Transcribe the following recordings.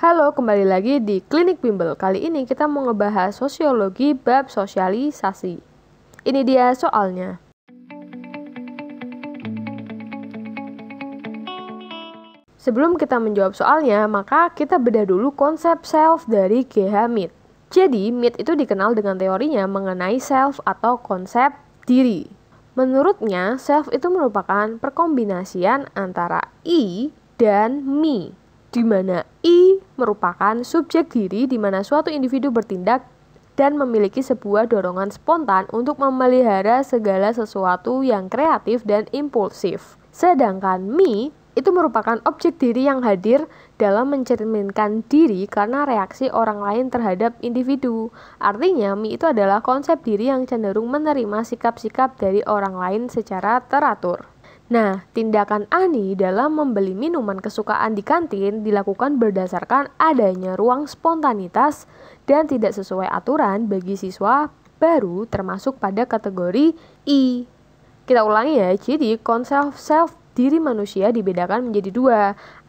Halo, kembali lagi di Klinik Bimbel. Kali ini kita mau ngebahas sosiologi bab sosialisasi. Ini dia soalnya. Sebelum kita menjawab soalnya, maka kita bedah dulu konsep self dari GH Mead. Jadi, Mead itu dikenal dengan teorinya mengenai self atau konsep diri. Menurutnya, self itu merupakan perkombinasian antara I dan me di mana I merupakan subjek diri di mana suatu individu bertindak dan memiliki sebuah dorongan spontan untuk memelihara segala sesuatu yang kreatif dan impulsif. Sedangkan Me itu merupakan objek diri yang hadir dalam mencerminkan diri karena reaksi orang lain terhadap individu. Artinya, Me itu adalah konsep diri yang cenderung menerima sikap-sikap dari orang lain secara teratur. Nah, tindakan Ani dalam membeli minuman kesukaan di kantin dilakukan berdasarkan adanya ruang spontanitas dan tidak sesuai aturan bagi siswa baru termasuk pada kategori I. Kita ulangi ya, jadi konsep self diri manusia dibedakan menjadi dua,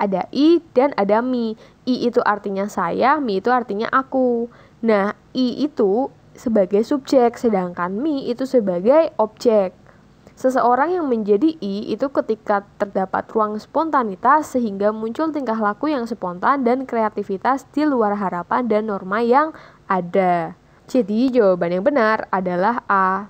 ada I dan ada Mi. I itu artinya saya, Mi itu artinya aku. Nah, I itu sebagai subjek, sedangkan Mi itu sebagai objek. Seseorang yang menjadi I itu ketika terdapat ruang spontanitas sehingga muncul tingkah laku yang spontan dan kreativitas di luar harapan dan norma yang ada. Jadi jawaban yang benar adalah A.